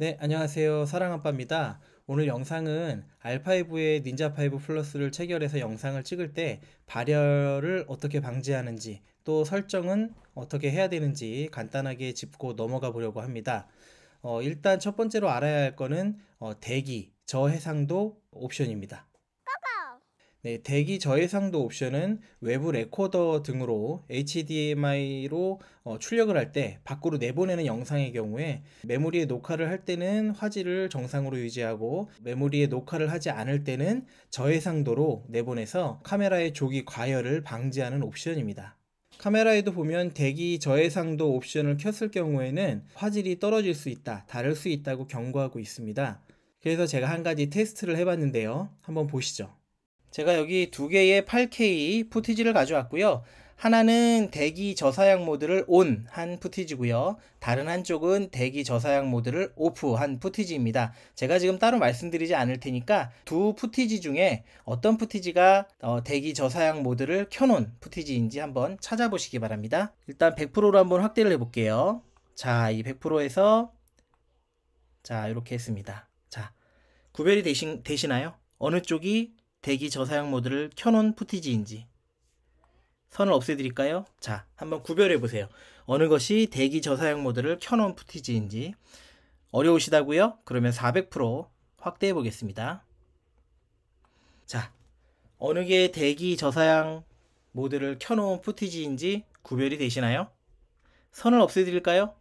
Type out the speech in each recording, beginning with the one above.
네, 안녕하세요. 사랑아빠입니다. 오늘 영상은 R5의 닌자5 플러스를 체결해서 영상을 찍을 때 발열을 어떻게 방지하는지 또 설정은 어떻게 해야 되는지 간단하게 짚고 넘어가 보려고 합니다. 어, 일단 첫 번째로 알아야 할 거는 어, 대기, 저해상도 옵션입니다. 네, 대기 저해상도 옵션은 외부 레코더 등으로 HDMI로 어, 출력을 할 때 밖으로 내보내는 영상의 경우에 메모리에 녹화를 할 때는 화질을 정상으로 유지하고 메모리에 녹화를 하지 않을 때는 저해상도로 내보내서 카메라의 조기 과열을 방지하는 옵션입니다. 카메라에도 보면 대기 저해상도 옵션을 켰을 경우에는 화질이 떨어질 수 있다, 다를 수 있다고 경고하고 있습니다. 그래서 제가 한 가지 테스트를 해봤는데요. 한번 보시죠. 제가 여기 두 개의 8K 푸티지를 가져왔고요. 하나는 대기 저사양 모드를 ON 한 푸티지고요. 다른 한쪽은 대기 저사양 모드를 OFF 한 푸티지입니다. 제가 지금 따로 말씀드리지 않을 테니까 두 푸티지 중에 어떤 푸티지가 어, 대기 저사양 모드를 켜놓은 푸티지인지 한번 찾아보시기 바랍니다. 일단 100%로 한번 확대를 해볼게요. 자, 이 100%에서 자, 이렇게 했습니다. 자, 구별이 되신, 되시나요? 어느 쪽이 대기 저사양 모드를 켜놓은 푸티지인지 선을 없애드릴까요? 자, 한번 구별해보세요. 어느 것이 대기 저사양 모드를 켜놓은 푸티지인지 어려우시다고요? 그러면 400% 확대해보겠습니다. 자, 어느 게 대기 저사양 모드를 켜놓은 푸티지인지 구별이 되시나요? 선을 없애드릴까요?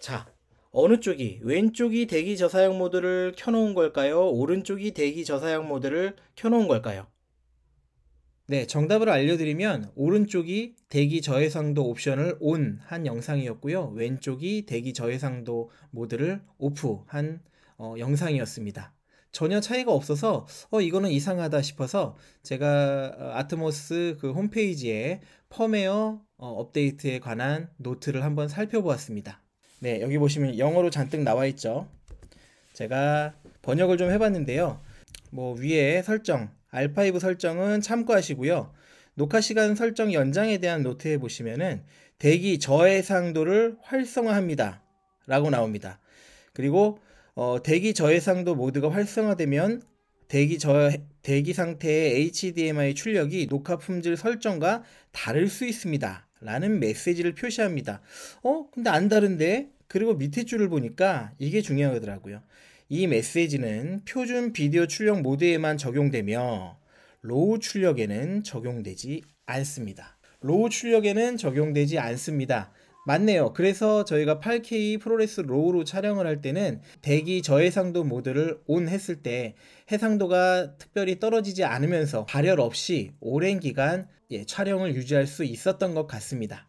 자, 어느 쪽이 왼쪽이 대기 저사양 모드를 켜놓은 걸까요? 오른쪽이 대기 저사양 모드를 켜놓은 걸까요? 네, 정답을 알려드리면 오른쪽이 대기 저해상도 옵션을 온 한 영상이었고요. 왼쪽이 대기 저해상도 모드를 오프 한 어, 영상이었습니다. 전혀 차이가 없어서 어 이거는 이상하다 싶어서 제가 어, 아트모스 그 홈페이지에 펌웨어 어, 업데이트에 관한 노트를 한번 살펴보았습니다. 네, 여기 보시면 영어로 잔뜩 나와 있죠. 제가 번역을 좀 해봤는데요. 뭐 위에 설정, R5 설정은 참고하시고요. 녹화 시간 설정 연장에 대한 노트에 보시면은 대기 저해상도를 활성화합니다. 라고 나옵니다. 그리고 어, 대기 저해상도 모드가 활성화되면 대기 저 대기 상태의 HDMI 출력이 녹화 품질 설정과 다를 수 있습니다. 라는 메시지를 표시합니다. 어? 근데 안 다른데? 그리고 밑에 줄을 보니까 이게 중요하더라고요. 이 메시지는 표준 비디오 출력 모드에만 적용되며 로우 출력에는 적용되지 않습니다. 로우 출력에는 적용되지 않습니다. 맞네요. 그래서 저희가 8K 프로레스 로우로 촬영을 할 때는 대기 저해상도 모드를 온 했을 때 해상도가 특별히 떨어지지 않으면서 발열 없이 오랜 기간 예, 촬영을 유지할 수 있었던 것 같습니다.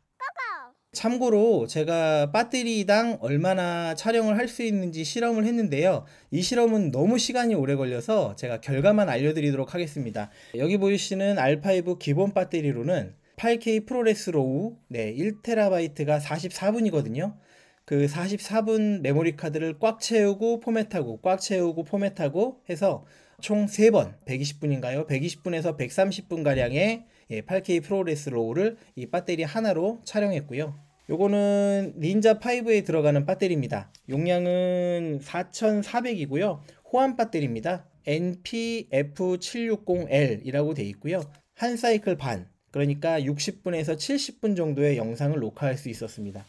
참고로 제가 배터리당 얼마나 촬영을 할 수 있는지 실험을 했는데요. 이 실험은 너무 시간이 오래 걸려서 제가 결과만 알려드리도록 하겠습니다. 여기 보이시는 R5 기본 배터리로는 8K 프로레스 로우 네, 1TB가 44분이거든요. 그 44분 메모리 카드를 꽉 채우고 포맷하고 꽉 채우고 포맷하고 해서 총 3번 120분인가요? 120분에서 130분 가량의 8K 예, 프로레스 로우를 이 배터리 하나로 촬영했고요. 요거는 닌자 5에 들어가는 배터리입니다. 용량은 4,400이고요. 호환 배터리입니다. NPF760L이라고 되어 있고요. 한 사이클 반 그러니까 60분에서 70분 정도의 영상을 녹화할 수 있었습니다.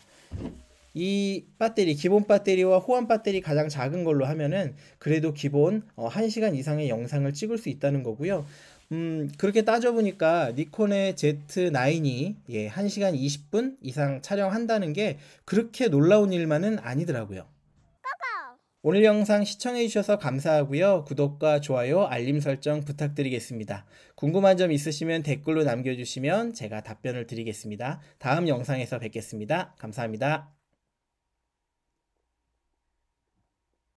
이 배터리 기본 배터리와 호환 배터리 가장 작은 걸로 하면은 그래도 기본 어, 1시간 이상의 영상을 찍을 수 있다는 거고요. 음, 그렇게 따져보니까 니콘의 Z9이 예, 1시간 20분 이상 촬영한다는 게 그렇게 놀라운 일만은 아니더라고요. 오늘 영상 시청해주셔서 감사하고요. 구독과 좋아요, 알림 설정 부탁드리겠습니다. 궁금한 점 있으시면 댓글로 남겨주시면 제가 답변을 드리겠습니다. 다음 영상에서 뵙겠습니다. 감사합니다.